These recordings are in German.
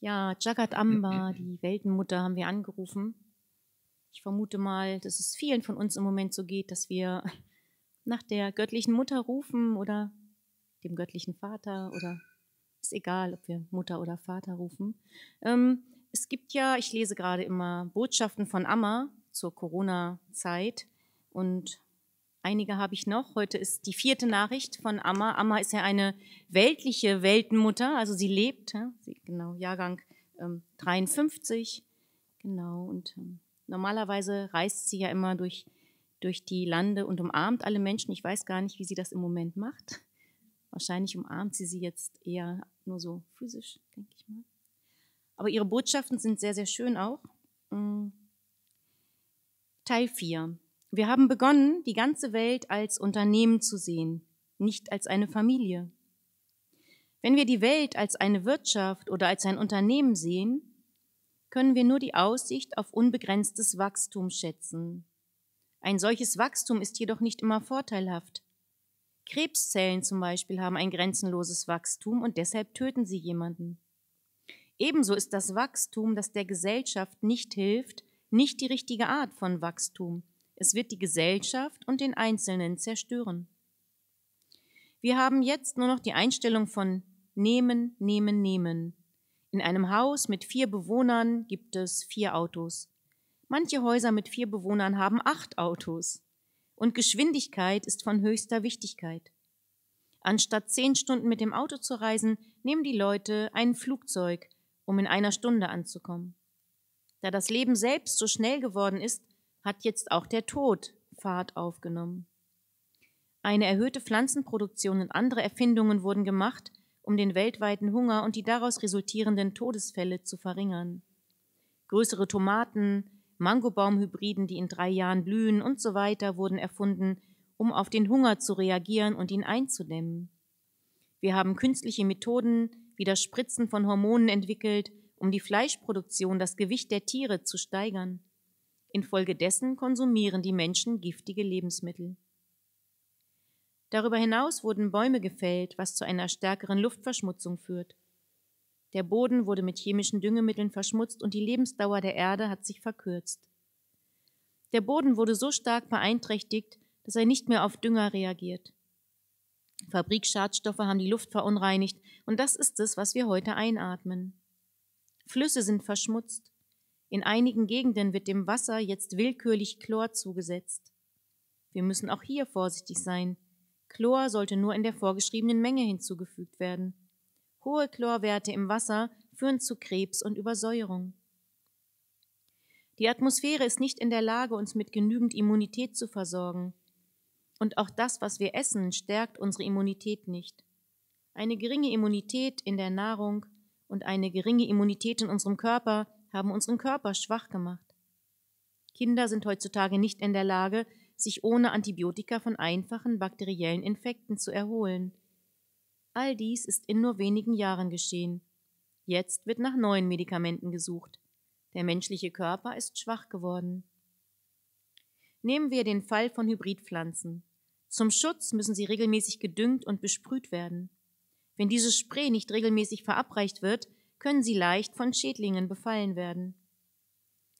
Ja, Jagat Amba, die Weltenmutter, haben wir angerufen. Ich vermute mal, dass es vielen von uns im Moment so geht, dass wir nach der göttlichen Mutter rufen oder dem göttlichen Vater oder ist egal, ob wir Mutter oder Vater rufen. Ähm, es gibt ja, ich lese gerade immer Botschaften von Amma zur Corona-Zeit und Einige habe ich noch. Heute ist die vierte Nachricht von Amma. Amma ist ja eine weltliche Weltenmutter, also sie lebt, genau, Jahrgang ähm, 53. Genau, und ähm, normalerweise reist sie ja immer durch, durch die Lande und umarmt alle Menschen. Ich weiß gar nicht, wie sie das im Moment macht. Wahrscheinlich umarmt sie sie jetzt eher nur so physisch, denke ich mal. Aber ihre Botschaften sind sehr, sehr schön auch. Mm. Teil 4. Wir haben begonnen, die ganze Welt als Unternehmen zu sehen, nicht als eine Familie. Wenn wir die Welt als eine Wirtschaft oder als ein Unternehmen sehen, können wir nur die Aussicht auf unbegrenztes Wachstum schätzen. Ein solches Wachstum ist jedoch nicht immer vorteilhaft. Krebszellen zum Beispiel haben ein grenzenloses Wachstum und deshalb töten sie jemanden. Ebenso ist das Wachstum, das der Gesellschaft nicht hilft, nicht die richtige Art von Wachstum, es wird die Gesellschaft und den Einzelnen zerstören. Wir haben jetzt nur noch die Einstellung von nehmen, nehmen, nehmen. In einem Haus mit vier Bewohnern gibt es vier Autos. Manche Häuser mit vier Bewohnern haben acht Autos. Und Geschwindigkeit ist von höchster Wichtigkeit. Anstatt zehn Stunden mit dem Auto zu reisen, nehmen die Leute ein Flugzeug, um in einer Stunde anzukommen. Da das Leben selbst so schnell geworden ist, hat jetzt auch der Tod Fahrt aufgenommen. Eine erhöhte Pflanzenproduktion und andere Erfindungen wurden gemacht, um den weltweiten Hunger und die daraus resultierenden Todesfälle zu verringern. Größere Tomaten, Mangobaumhybriden, die in drei Jahren blühen und so weiter wurden erfunden, um auf den Hunger zu reagieren und ihn einzudämmen. Wir haben künstliche Methoden wie das Spritzen von Hormonen entwickelt, um die Fleischproduktion, das Gewicht der Tiere zu steigern. Infolgedessen konsumieren die Menschen giftige Lebensmittel. Darüber hinaus wurden Bäume gefällt, was zu einer stärkeren Luftverschmutzung führt. Der Boden wurde mit chemischen Düngemitteln verschmutzt und die Lebensdauer der Erde hat sich verkürzt. Der Boden wurde so stark beeinträchtigt, dass er nicht mehr auf Dünger reagiert. Fabrikschadstoffe haben die Luft verunreinigt und das ist es, was wir heute einatmen. Flüsse sind verschmutzt, in einigen Gegenden wird dem Wasser jetzt willkürlich Chlor zugesetzt. Wir müssen auch hier vorsichtig sein. Chlor sollte nur in der vorgeschriebenen Menge hinzugefügt werden. Hohe Chlorwerte im Wasser führen zu Krebs und Übersäuerung. Die Atmosphäre ist nicht in der Lage, uns mit genügend Immunität zu versorgen. Und auch das, was wir essen, stärkt unsere Immunität nicht. Eine geringe Immunität in der Nahrung und eine geringe Immunität in unserem Körper haben unseren Körper schwach gemacht. Kinder sind heutzutage nicht in der Lage, sich ohne Antibiotika von einfachen bakteriellen Infekten zu erholen. All dies ist in nur wenigen Jahren geschehen. Jetzt wird nach neuen Medikamenten gesucht. Der menschliche Körper ist schwach geworden. Nehmen wir den Fall von Hybridpflanzen. Zum Schutz müssen sie regelmäßig gedüngt und besprüht werden. Wenn dieses Spray nicht regelmäßig verabreicht wird, können sie leicht von Schädlingen befallen werden.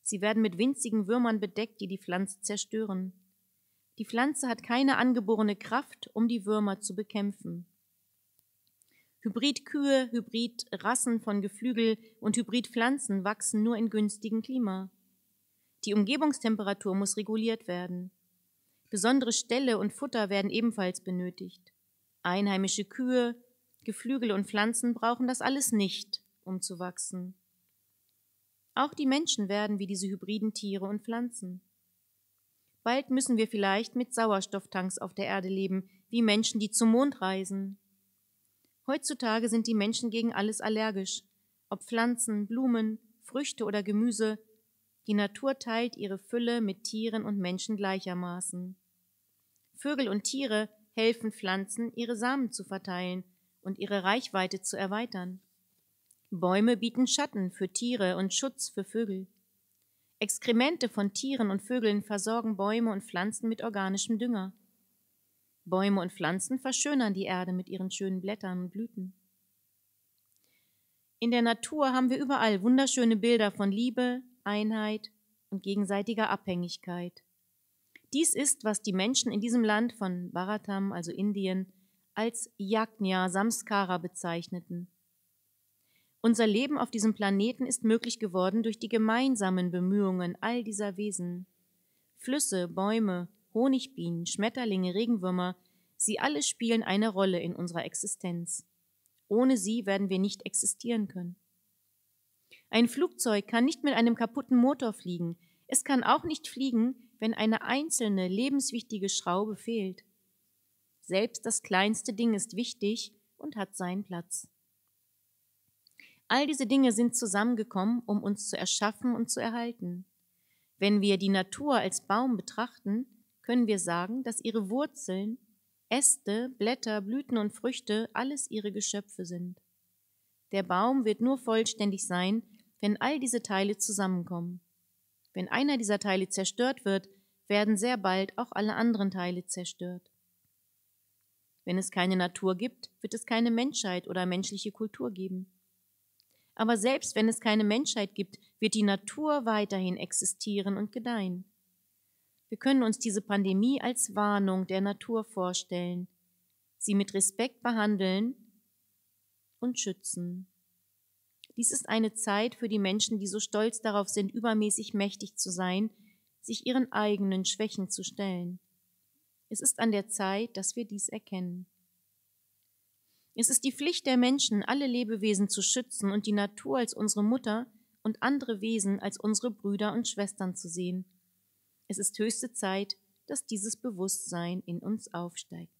Sie werden mit winzigen Würmern bedeckt, die die Pflanze zerstören. Die Pflanze hat keine angeborene Kraft, um die Würmer zu bekämpfen. Hybridkühe, Hybridrassen von Geflügel und Hybridpflanzen wachsen nur in günstigem Klima. Die Umgebungstemperatur muss reguliert werden. Besondere Ställe und Futter werden ebenfalls benötigt. Einheimische Kühe, Geflügel und Pflanzen brauchen das alles nicht um zu wachsen. Auch die Menschen werden wie diese hybriden Tiere und Pflanzen. Bald müssen wir vielleicht mit Sauerstofftanks auf der Erde leben, wie Menschen, die zum Mond reisen. Heutzutage sind die Menschen gegen alles allergisch, ob Pflanzen, Blumen, Früchte oder Gemüse. Die Natur teilt ihre Fülle mit Tieren und Menschen gleichermaßen. Vögel und Tiere helfen Pflanzen, ihre Samen zu verteilen und ihre Reichweite zu erweitern. Bäume bieten Schatten für Tiere und Schutz für Vögel. Exkremente von Tieren und Vögeln versorgen Bäume und Pflanzen mit organischem Dünger. Bäume und Pflanzen verschönern die Erde mit ihren schönen Blättern und Blüten. In der Natur haben wir überall wunderschöne Bilder von Liebe, Einheit und gegenseitiger Abhängigkeit. Dies ist, was die Menschen in diesem Land von Bharatam, also Indien, als Yajna Samskara bezeichneten. Unser Leben auf diesem Planeten ist möglich geworden durch die gemeinsamen Bemühungen all dieser Wesen. Flüsse, Bäume, Honigbienen, Schmetterlinge, Regenwürmer, sie alle spielen eine Rolle in unserer Existenz. Ohne sie werden wir nicht existieren können. Ein Flugzeug kann nicht mit einem kaputten Motor fliegen. Es kann auch nicht fliegen, wenn eine einzelne lebenswichtige Schraube fehlt. Selbst das kleinste Ding ist wichtig und hat seinen Platz. All diese Dinge sind zusammengekommen, um uns zu erschaffen und zu erhalten. Wenn wir die Natur als Baum betrachten, können wir sagen, dass ihre Wurzeln, Äste, Blätter, Blüten und Früchte alles ihre Geschöpfe sind. Der Baum wird nur vollständig sein, wenn all diese Teile zusammenkommen. Wenn einer dieser Teile zerstört wird, werden sehr bald auch alle anderen Teile zerstört. Wenn es keine Natur gibt, wird es keine Menschheit oder menschliche Kultur geben. Aber selbst wenn es keine Menschheit gibt, wird die Natur weiterhin existieren und gedeihen. Wir können uns diese Pandemie als Warnung der Natur vorstellen, sie mit Respekt behandeln und schützen. Dies ist eine Zeit für die Menschen, die so stolz darauf sind, übermäßig mächtig zu sein, sich ihren eigenen Schwächen zu stellen. Es ist an der Zeit, dass wir dies erkennen. Es ist die Pflicht der Menschen, alle Lebewesen zu schützen und die Natur als unsere Mutter und andere Wesen als unsere Brüder und Schwestern zu sehen. Es ist höchste Zeit, dass dieses Bewusstsein in uns aufsteigt.